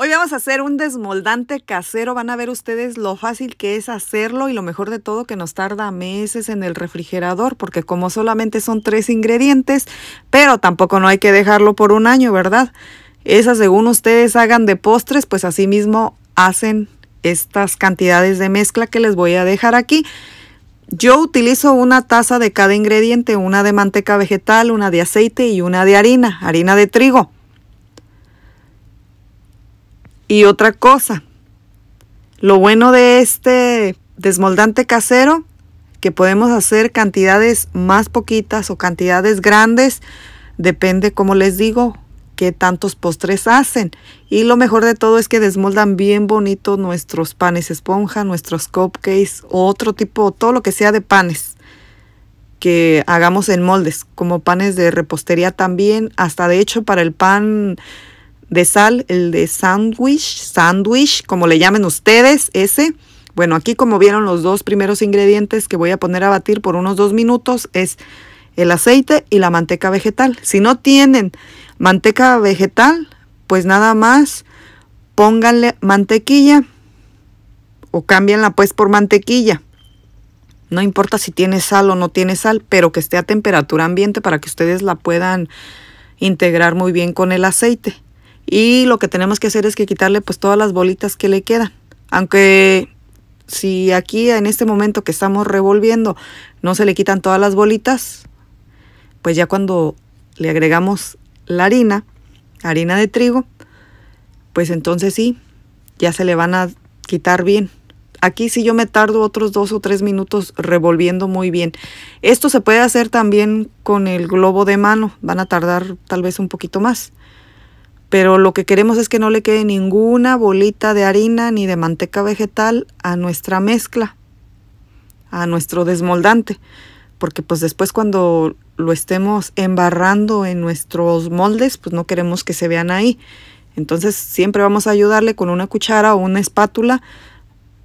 Hoy vamos a hacer un desmoldante casero. Van a ver ustedes lo fácil que es hacerlo y lo mejor de todo que nos tarda meses en el refrigerador porque como solamente son tres ingredientes, pero tampoco no hay que dejarlo por un año, ¿verdad? Esa según ustedes hagan de postres, pues así mismo hacen estas cantidades de mezcla que les voy a dejar aquí. Yo utilizo una taza de cada ingrediente, una de manteca vegetal, una de aceite y una de harina, harina de trigo. Y otra cosa, lo bueno de este desmoldante casero, que podemos hacer cantidades más poquitas o cantidades grandes, depende, como les digo, qué tantos postres hacen. Y lo mejor de todo es que desmoldan bien bonito nuestros panes esponja, nuestros cupcakes, otro tipo, todo lo que sea de panes que hagamos en moldes, como panes de repostería también, hasta de hecho para el pan de sal, el de sandwich, sandwich, como le llamen ustedes, ese. Bueno, aquí como vieron los dos primeros ingredientes que voy a poner a batir por unos dos minutos es el aceite y la manteca vegetal. Si no tienen manteca vegetal, pues nada más pónganle mantequilla o cámbianla pues por mantequilla. No importa si tiene sal o no tiene sal, pero que esté a temperatura ambiente para que ustedes la puedan integrar muy bien con el aceite. Y lo que tenemos que hacer es que quitarle pues todas las bolitas que le quedan. Aunque si aquí en este momento que estamos revolviendo no se le quitan todas las bolitas, pues ya cuando le agregamos la harina, harina de trigo, pues entonces sí, ya se le van a quitar bien. Aquí si yo me tardo otros dos o tres minutos revolviendo muy bien. Esto se puede hacer también con el globo de mano. Van a tardar tal vez un poquito más pero lo que queremos es que no le quede ninguna bolita de harina ni de manteca vegetal a nuestra mezcla, a nuestro desmoldante, porque pues después cuando lo estemos embarrando en nuestros moldes, pues no queremos que se vean ahí. Entonces siempre vamos a ayudarle con una cuchara o una espátula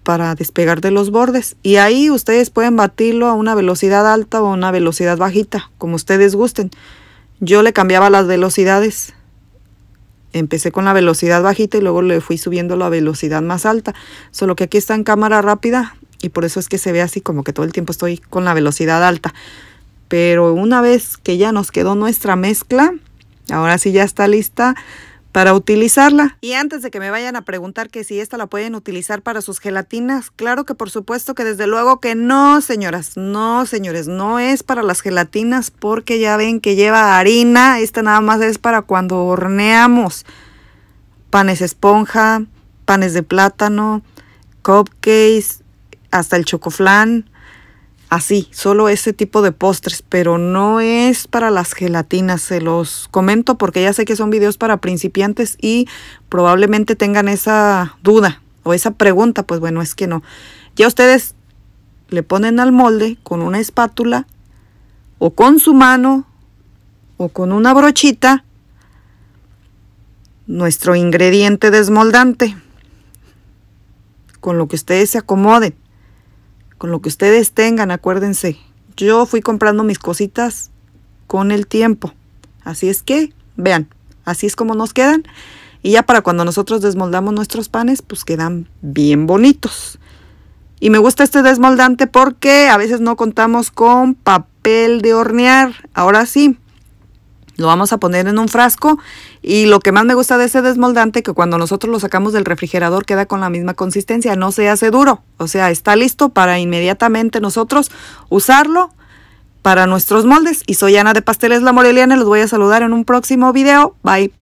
para despegar de los bordes. Y ahí ustedes pueden batirlo a una velocidad alta o a una velocidad bajita, como ustedes gusten. Yo le cambiaba las velocidades empecé con la velocidad bajita y luego le fui subiendo la velocidad más alta. Solo que aquí está en cámara rápida y por eso es que se ve así como que todo el tiempo estoy con la velocidad alta. Pero una vez que ya nos quedó nuestra mezcla, ahora sí ya está lista, para utilizarla. Y antes de que me vayan a preguntar que si esta la pueden utilizar para sus gelatinas, claro que por supuesto que desde luego que no, señoras, no, señores, no es para las gelatinas porque ya ven que lleva harina, esta nada más es para cuando horneamos panes esponja, panes de plátano, cupcakes, hasta el chocoflán, así, solo ese tipo de postres, pero no es para las gelatinas, se los comento porque ya sé que son videos para principiantes y probablemente tengan esa duda o esa pregunta, pues bueno, es que no. Ya ustedes le ponen al molde con una espátula o con su mano o con una brochita nuestro ingrediente desmoldante con lo que ustedes se acomoden con lo que ustedes tengan, acuérdense. Yo fui comprando mis cositas con el tiempo. Así es que, vean, así es como nos quedan. Y ya para cuando nosotros desmoldamos nuestros panes, pues quedan bien bonitos. Y me gusta este desmoldante porque a veces no contamos con papel de hornear. Ahora sí, lo vamos a poner en un frasco y lo que más me gusta de ese desmoldante que cuando nosotros lo sacamos del refrigerador queda con la misma consistencia, no se hace duro, o sea, está listo para inmediatamente nosotros usarlo para nuestros moldes. Y soy Ana de Pasteles La Moreliana, los voy a saludar en un próximo video. Bye.